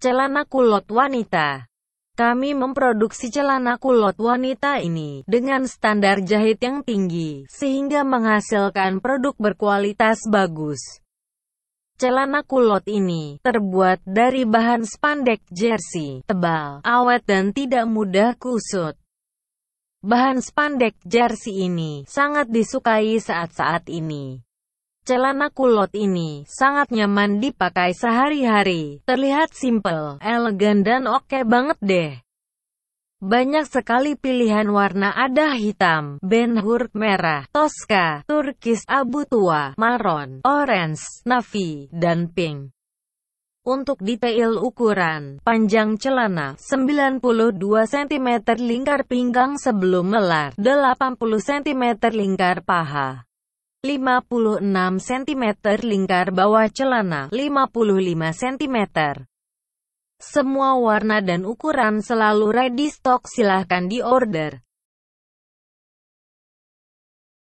Celana kulot wanita Kami memproduksi celana kulot wanita ini dengan standar jahit yang tinggi, sehingga menghasilkan produk berkualitas bagus. Celana kulot ini terbuat dari bahan spandek jersey, tebal, awet dan tidak mudah kusut. Bahan spandek jersey ini sangat disukai saat-saat ini. Celana kulot ini sangat nyaman dipakai sehari-hari, terlihat simple, elegan dan oke okay banget deh. Banyak sekali pilihan warna ada hitam, Ben merah, toska, Turkis, abu tua, maron, orange, navy, dan pink. Untuk detail ukuran, panjang celana 92 cm lingkar pinggang sebelum melar, 80 cm lingkar paha. 56 cm lingkar bawah celana 55 cm. Semua warna dan ukuran selalu ready stock silahkan diorder.